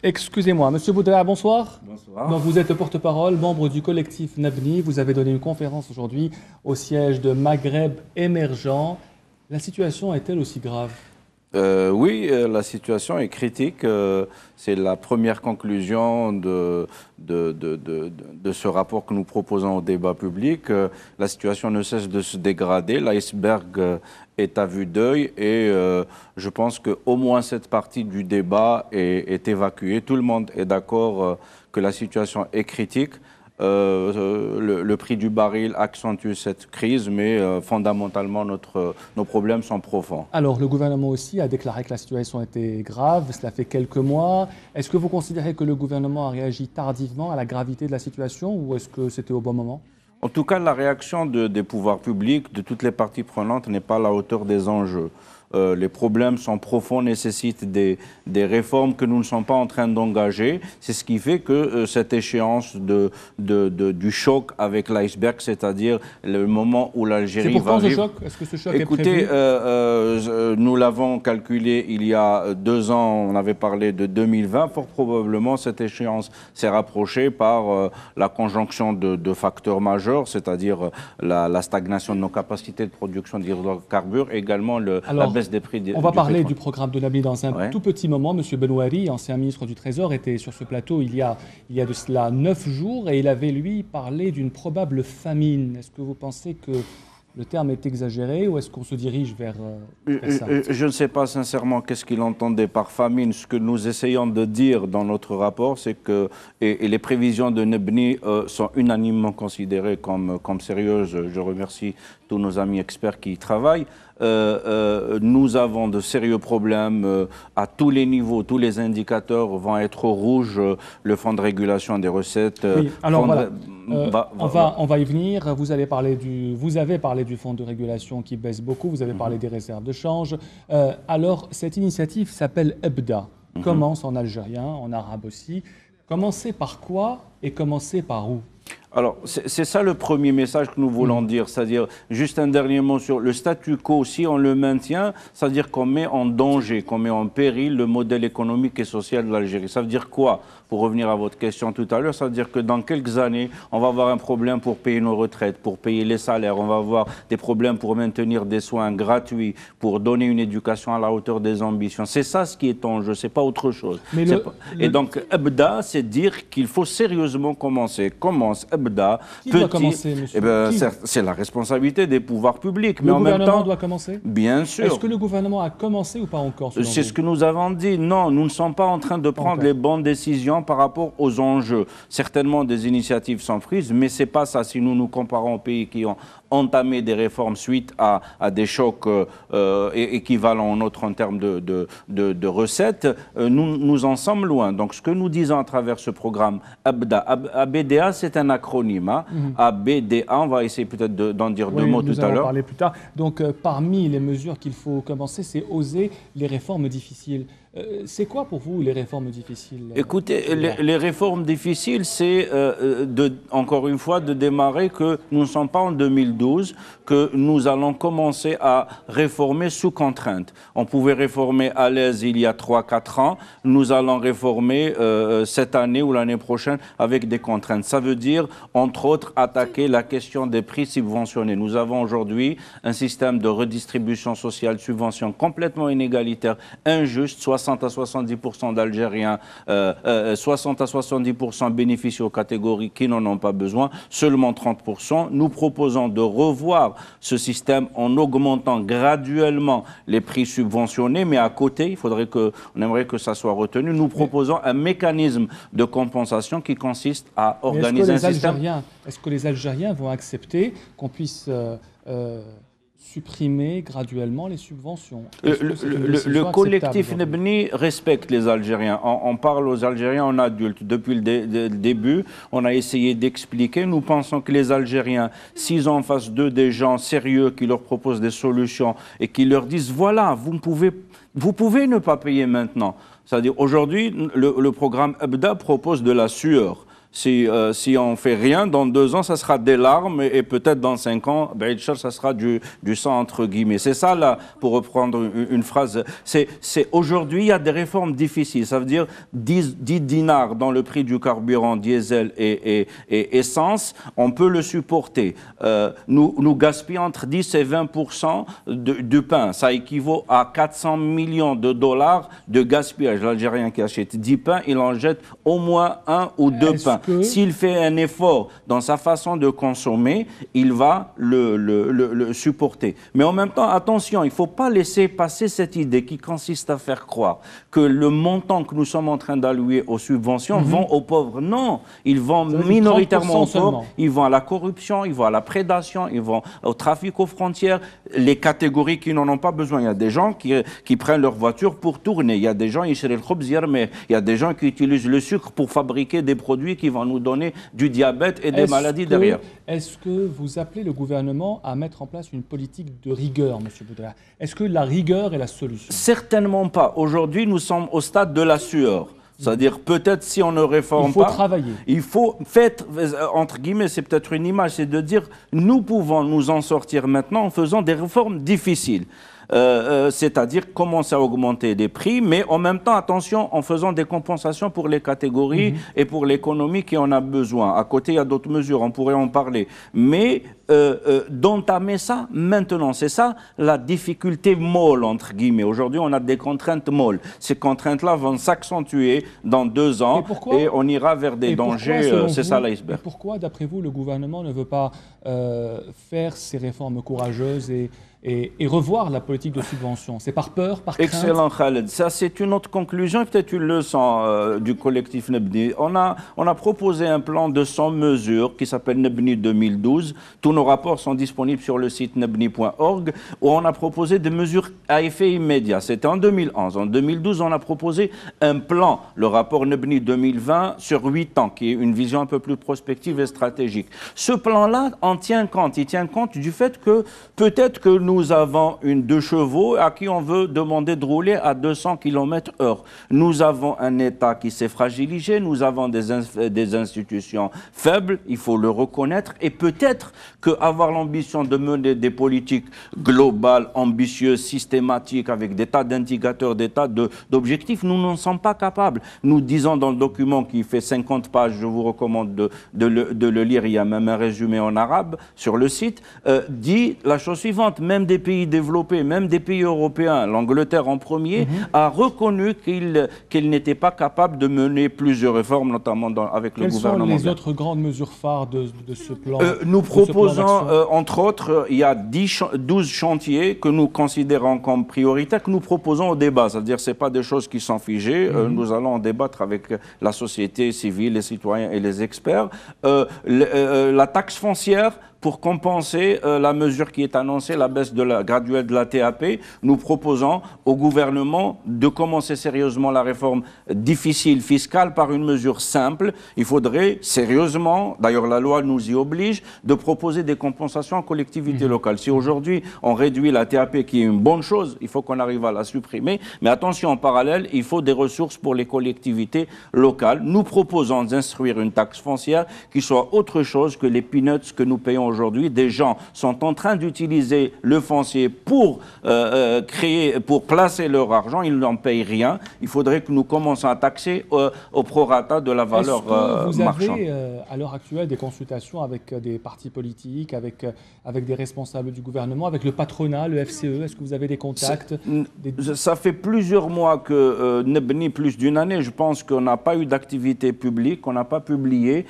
Excusez-moi, Monsieur Boudra, bonsoir. Bonsoir. vous êtes porte-parole, membre du collectif NABNI. Vous avez donné une conférence aujourd'hui au siège de Maghreb émergent. La situation est-elle aussi grave euh, oui, euh, la situation est critique. Euh, c'est la première conclusion de, ce rapport que nous proposons au débat public. La situation ne cesse de se dégrader. L'iceberg est à vue d'œil et je pense qu'au moins cette partie du débat est, évacuée. Tout le monde est d'accord que la situation est critique. Euh, euh, le, prix du baril accentue cette crise, mais euh, fondamentalement, nos problèmes sont profonds. Alors, le gouvernement aussi a déclaré que la situation était grave, cela fait quelques mois. Est-ce que vous considérez que le gouvernement a réagi tardivement à la gravité de la situation ou est-ce que c'était au bon moment En tout cas, la réaction des pouvoirs publics, de toutes les parties prenantes, n'est pas à la hauteur des enjeux. Euh, les problèmes sont profonds, nécessitent des, des, réformes que nous ne sommes pas en train d'engager. C'est ce qui fait que euh, cette échéance de, du choc avec l'iceberg, c'est-à-dire le moment où l'Algérie va... pourquoi ce choc Est-ce que ce choc Écoutez, est prévu Écoutez, euh, nous l'avons calculé il y a deux ans, on avait parlé de 2020. Fort probablement, cette échéance s'est rapprochée par la conjonction de, facteurs majeurs, c'est-à-dire la, stagnation de nos capacités de production d'hydrocarbures, également le, on va parler du programme de nebni. dans un tout petit moment. Monsieur Benouari, ancien ministre du Trésor, était sur ce plateau il y a, il y de cela neuf jours et il avait, lui, parlé d'une probable famine. Est-ce que vous pensez que le terme est exagéré ou est-ce qu'on se dirige vers, euh, euh, ça euh, Je ne sais pas sincèrement qu'est-ce qu'il entendait par famine. Ce que nous essayons de dire dans notre rapport, c'est que et, les prévisions de Nebni sont unanimement considérées comme, comme sérieuses. Je remercie tous nos amis experts qui y travaillent, euh, euh, nous avons de sérieux problèmes euh, à tous les niveaux. Tous les indicateurs vont être rouges, le fonds de régulation des recettes. alors voilà. on, va, on va y venir. Vous, avez parlé du, vous avez parlé du fonds de régulation qui baisse beaucoup. Vous avez mhm. parlé des réserves de change. alors, cette initiative s'appelle EBDA. Mhm. Commence en algérien, en arabe aussi. Commencez par quoi et commencez par où alors, c'est ça le premier message que nous voulons mm. dire, c'est-à-dire, juste un dernier mot sur le statu quo, si on le maintient, c'est-à-dire qu'on met en danger, qu'on met en péril le modèle économique et social de l'Algérie. Ça veut dire quoi pour revenir à votre question tout à l'heure, cest à dire que dans quelques années, on va avoir un problème pour payer nos retraites, pour payer les salaires, on va avoir des problèmes pour maintenir des soins gratuits, pour donner une éducation à la hauteur des ambitions. C'est ça ce qui est en jeu, c'est pas autre chose. Et donc, Ebda, c'est dire qu'il faut sérieusement commencer. Commence Ebda. Qui doit commencer, monsieur eh ben, C'est la responsabilité des pouvoirs publics. mais en même temps. doit commencer Bien sûr. Est-ce que le gouvernement a commencé ou pas encore C'est ce que nous avons dit. Non, nous ne sommes pas en train de prendre les bonnes décisions par rapport aux enjeux. Certainement des initiatives sont frise, mais c'est pas ça si nous nous comparons aux pays qui ont entamé des réformes suite à, des chocs euh, euh, équivalents aux nôtres en termes de, de, recettes. Euh, nous, nous, en sommes loin. Donc ce que nous disons à travers ce programme ABDA, ABDA c'est un acronyme. ABDA, hein. mm-hmm. on va essayer peut-être d'en dire deux mots tout à l'heure. parler plus tard. Donc parmi les mesures qu'il faut commencer, c'est oser les réformes difficiles. c'est quoi pour vous les réformes difficiles Écoutez, les, réformes difficiles, c'est euh, euh, encore une fois de démarrer que nous ne sommes pas en 2012, que nous allons commencer à réformer sous contrainte. On pouvait réformer à l'aise il y a 3-4 ans, nous allons réformer euh, cette année ou l'année prochaine avec des contraintes. Ça veut dire, entre autres, attaquer la question des prix subventionnés. Nous avons aujourd'hui un système de redistribution sociale, subvention complètement inégalitaire, injuste, 60 à 70 d'Algériens 60 à 70% bénéficient aux catégories qui n'en ont pas besoin, seulement 30%. Nous proposons de revoir ce système en augmentant graduellement les prix subventionnés, mais à côté, il faudrait que, on aimerait que ça soit retenu. Nous proposons un mécanisme de compensation qui consiste à organiser un système. Est-ce que les Algériens vont accepter qu'on puisse euh, euh, supprimer graduellement les subventions. Le, collectif Nebni respecte les Algériens. On, parle aux Algériens en adultes. Depuis le, début, on a essayé d'expliquer. Nous pensons que les Algériens, s'ils ont en face d'eux des gens sérieux qui leur proposent des solutions et qui leur disent, voilà, vous pouvez, vous pouvez ne pas payer maintenant. C'est-à-dire, aujourd'hui, le programme hebda propose de la sueur euh, si, on ne fait rien, dans deux ans, ça sera des larmes et, peut-être dans cinq ans, ben ça sera du, du sang entre guillemets. C'est ça, là, pour reprendre une, phrase. C'est Aujourd'hui, il y a des réformes difficiles. Ça veut dire 10, 10 dinars dans le prix du carburant diesel et, essence, on peut le supporter. Euh, nous, nous gaspillons entre 10 et 20 du pain. Ça équivaut à 400 millions de dollars de gaspillage. L'Algérien qui achète 10 pains, il en jette au moins un ou deux pains s'il fait un effort dans sa façon de consommer, il va le, supporter. Mais en même temps, attention, il ne faut pas laisser passer cette idée qui consiste à faire croire que le montant que nous sommes en train d'allouer aux subventions mhm. vont aux pauvres. Non, ils vont minoritairement aux pauvres, ils vont à la corruption, ils vont à la prédation, ils vont au trafic aux frontières, les catégories qui n'en ont pas besoin. Il y a des gens qui, prennent leur voiture pour tourner, il y a des gens, il y a des gens qui utilisent le sucre pour fabriquer des produits qui qui vont nous donner du diabète et des maladies derrière. Est-ce que vous appelez le gouvernement à mettre en place une politique de rigueur, M. Boudra Est-ce que la rigueur est la solution Certainement pas. Aujourd'hui, nous sommes au stade de la sueur. C'est-à-dire, peut-être si on ne réforme pas. Il faut travailler. Il faut. faire entre guillemets, c'est peut-être une image, c'est de dire nous pouvons nous en sortir maintenant en faisant des réformes difficiles. Euh, euh, c'est-à-dire commencer à augmenter les prix, mais en même temps, attention, en faisant des compensations pour les catégories mhm. et pour l'économie qui en a besoin. À côté, il y a d'autres mesures, on pourrait en parler. Mais euh, euh, d'entamer ça maintenant. C'est ça la difficulté molle, entre guillemets. Aujourd'hui, on a des contraintes molles. Ces contraintes-là vont s'accentuer dans deux ans et, on ira vers des dangers. Euh, c'est ça l'iceberg. Pourquoi, d'après vous, le gouvernement ne veut pas faire ces réformes courageuses et, et, revoir la politique de subvention C'est par peur, par crainte Excellent, Khaled. Ça, c'est une autre conclusion peut-être une leçon du collectif Nebni. On a, on a proposé un plan de 100 mesures qui s'appelle Nebni 2012. Tout nos rapports sont disponibles sur le site nebni.org où on a proposé des mesures à effet immédiat. C'était en 2011. En 2012, on a proposé un plan, le rapport Nebni 2020 sur 8 ans, qui est une vision un peu plus prospective et stratégique. Ce plan-là en tient compte. Il tient compte du fait que peut-être que nous avons une deux chevaux à qui on veut demander de rouler à 200 km heure. Nous avons un État qui s'est fragilisé, nous avons des institutions faibles, il faut le reconnaître, et peut-être que avoir l'ambition de mener des politiques globales, ambitieuses, systématiques, avec des tas d'indicateurs, des tas d'objectifs, nous n'en sommes pas capables. Nous disons dans le document qui fait 50 pages, je vous recommande de, le, lire, il y a même un résumé en arabe sur le site, euh, dit la chose suivante, même des pays développés, même des pays européens, l'Angleterre en premier, mhm. a reconnu qu'il n'était pas capable de mener plusieurs réformes, notamment dans, avec le gouvernement. Quelles sont les autres grandes mesures phares de, ce plan euh, Nous proposons euh, entre autres, euh, il y a 12 chantiers que nous considérons comme prioritaires, que nous proposons au débat. C'est-à-dire, ce pas des choses qui sont figées. Euh, mhm. nous allons en débattre avec la société civile, les citoyens et les experts. la taxe foncière, pour compenser euh, la mesure qui est annoncée, la baisse de la, graduelle de la TAP. Nous proposons au gouvernement de commencer sérieusement la réforme difficile fiscale par une mesure simple. Il faudrait sérieusement, d'ailleurs la loi nous y oblige, de proposer des compensations aux collectivités mhm. locales. Si aujourd'hui on réduit la TAP, qui est une bonne chose, il faut qu'on arrive à la supprimer. Mais attention, en parallèle, il faut des ressources pour les collectivités locales. Nous proposons d'instruire une taxe foncière qui soit autre chose que les peanuts que nous payons aujourd'hui, des gens sont en train d'utiliser le foncier pour euh, euh, créer, pour placer leur argent, ils n'en payent rien. Il faudrait que nous commençons à taxer euh, au prorata de la valeur marchande. avez à l'heure actuelle des consultations avec des partis politiques, avec, avec des responsables du gouvernement, avec le patronat, le FCE Est-ce que vous avez des contacts Ça fait plusieurs mois que ni plus d'une année, je pense qu'on n'a pas eu d'activité publique, on n'a pas publié.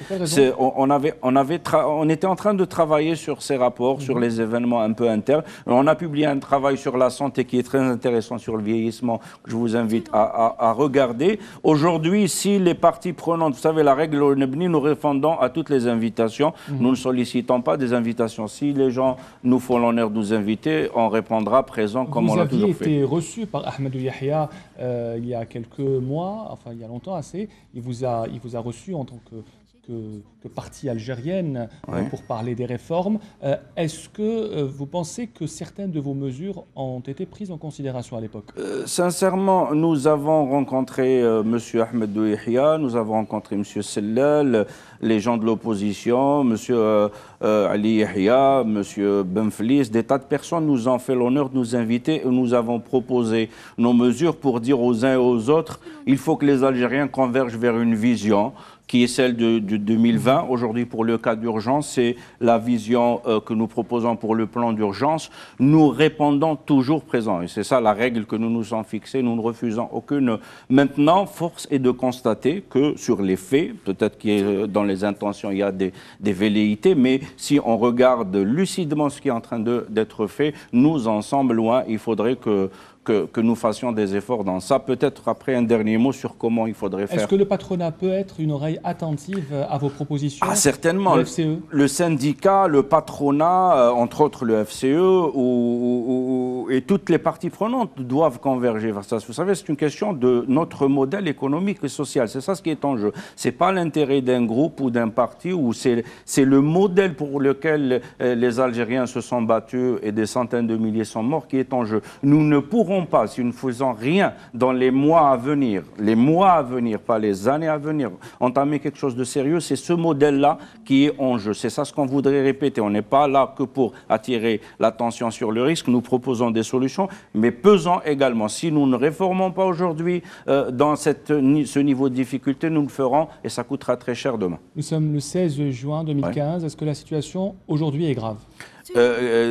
On, avait, on, on était en train de travailler travaillé sur ces rapports, sur mhm. les événements un peu internes. Euh, on a publié un travail sur la santé qui est très intéressant sur le vieillissement que je vous invite à, regarder. Aujourd'hui, si les parties prenantes, vous savez, la règle Nebni, nous répondons à toutes les invitations. Mhm. Nous ne sollicitons pas des invitations. Si les gens nous font l'honneur de nous inviter, on répondra présent comme on l'a toujours fait. Vous été reçu par Ahmed Yahya euh, il y a quelques mois, enfin il y a longtemps assez. Il vous a, il vous a reçu en tant que que, partie algérienne euh, pour parler des réformes. Euh, est-ce que euh, vous pensez que certaines de vos mesures ont été prises en considération à l'époque Sincèrement, nous avons rencontré M. Ahmed Douihia, nous avons rencontré M. Sellel, les gens de l'opposition, M. Ali Yahya, M. Benflis, des tas de personnes nous ont fait l'honneur de nous inviter et nous avons proposé nos mesures pour dire aux uns et aux autres il faut que les Algériens convergent vers une vision qui est celle de, 2020. Aujourd'hui, pour le cas d'urgence, c'est la vision euh, que nous proposons pour le plan d'urgence. Nous répondons toujours présent. Et c'est ça la règle que nous nous sommes fixés. Nous ne refusons aucune. Maintenant, force est de constater que sur les faits, peut-être que euh, dans les intentions, il y a des, des, velléités, mais si on regarde lucidement ce qui est en train d'être fait, nous en sommes loin. Il faudrait que que, nous fassions des efforts dans ça. Peut-être après un dernier mot sur comment il faudrait faire. Est-ce que le patronat peut être une oreille attentive euh, à vos propositions ah, Certainement. Le, e syndicat, le patronat, euh, entre autres le FCE, et toutes les parties prenantes doivent converger vers ça. Vous savez, c'est une question de notre modèle économique et social. C'est ça ce qui est en jeu. C'est pas l'intérêt d'un groupe ou d'un parti, ou c'est le modèle pour lequel euh, les Algériens se sont battus et des centaines de milliers sont morts qui est en jeu. Nous ne pourrons pas, si nous ne faisons rien dans les mois à venir, les mois à venir, pas les années à venir, entamer quelque chose de sérieux, c'est ce modèle-là qui est en jeu. C'est ça ce qu'on voudrait répéter. On n'est pas là que pour attirer l'attention sur le risque. Nous proposons des solutions, mais pesant également. Si nous ne réformons pas aujourd'hui euh, dans cette, ce niveau de difficulté, nous le ferons et ça coûtera très cher demain. Nous sommes le 16 juin 2015. Est-ce que la situation aujourd'hui est grave euh,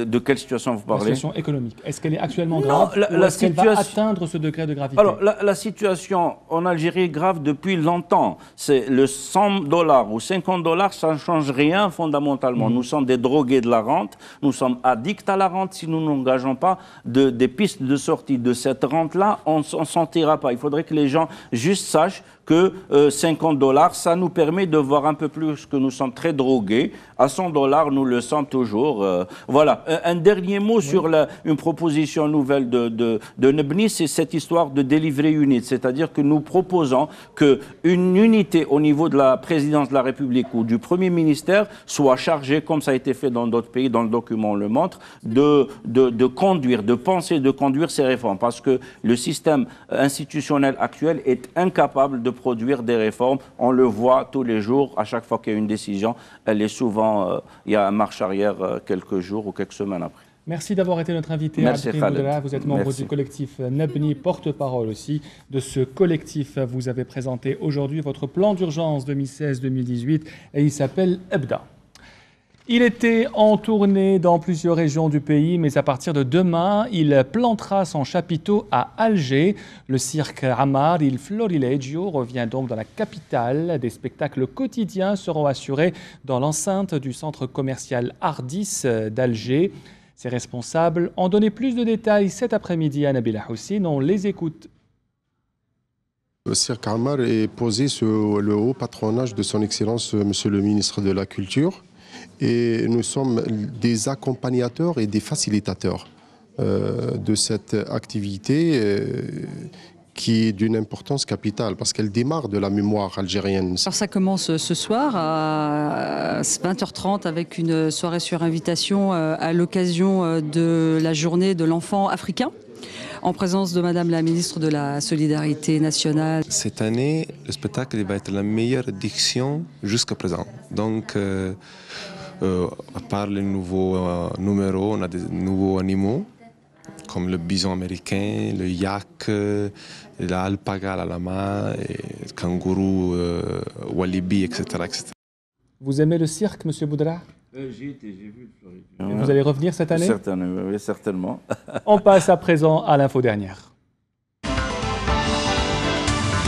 euh, de quelle situation vous parlez La situation économique. Est-ce qu'elle est actuellement grave la, situation... va atteindre ce degré de gravité Alors, la, situation en Algérie est grave depuis longtemps. C'est le 100 dollars ou 50 dollars, ça ne change rien fondamentalement. Mhm. Nous sommes des drogués de la rente, nous sommes addicts à la rente. Si nous n'engageons pas de, des pistes de sortie de cette rente-là, on ne s'en tirera pas. Il faudrait que les gens juste sachent que 50 euh, dollars, ça nous permet de voir un peu plus que nous sommes très drogués. À 100 dollars, nous le sommes toujours. Euh, voilà. Euh, un, dernier mot sur la, une proposition nouvelle de, de, de Nebni, c'est cette histoire de délivrer unité. C'est-à-dire que nous proposons qu'une unité au niveau de la présidence de la République ou du Premier ministère soit chargée, comme ça a été fait dans d'autres pays, dans le document on le montre, de, de, de conduire, de penser, de conduire ces réformes. Parce que le système institutionnel actuel est incapable de produire des réformes. On le voit tous les jours, à chaque fois qu'il y a une décision, elle est souvent, euh, il y a un marche arrière euh, quelques jours ou quelques semaines après. Merci d'avoir été notre invité. Merci Vous êtes membre du collectif Nabni, porte-parole aussi de ce collectif. Vous avez présenté aujourd'hui votre plan d'urgence 2016-2018 et il s'appelle EBDA. Il était en tournée dans plusieurs régions du pays, mais à partir de demain, il plantera son chapiteau à Alger. Le cirque Amar Il Florilegio revient donc dans la capitale. Des spectacles quotidiens seront assurés dans l'enceinte du centre commercial Hardis d'Alger. Ses responsables ont donné plus de détails cet après-midi à Nabila Houssin. On les écoute. Le cirque Amar est posé sous le haut patronage de son Excellence, Monsieur le ministre de la Culture et nous sommes des accompagnateurs et des facilitateurs euh, de cette activité euh, qui est d'une importance capitale parce qu'elle démarre de la mémoire algérienne. Alors ça commence euh, ce soir à 20h30 avec une soirée sur invitation à l'occasion de la journée de l'enfant africain en présence de Madame la ministre de la Solidarité nationale. Cette année, le spectacle va être la meilleure diction jusqu'à présent. Donc, euh, à part les nouveaux euh, numéros, on a des nouveaux animaux comme le bison américain, le yak, euh, l'alpaga, la lama, le kangourou, le walibi, etc., etc., Vous aimez le cirque, monsieur Boudra J'y j'ai vu Vous allez revenir cette année oui, certainement. On passe à présent à l'info dernière.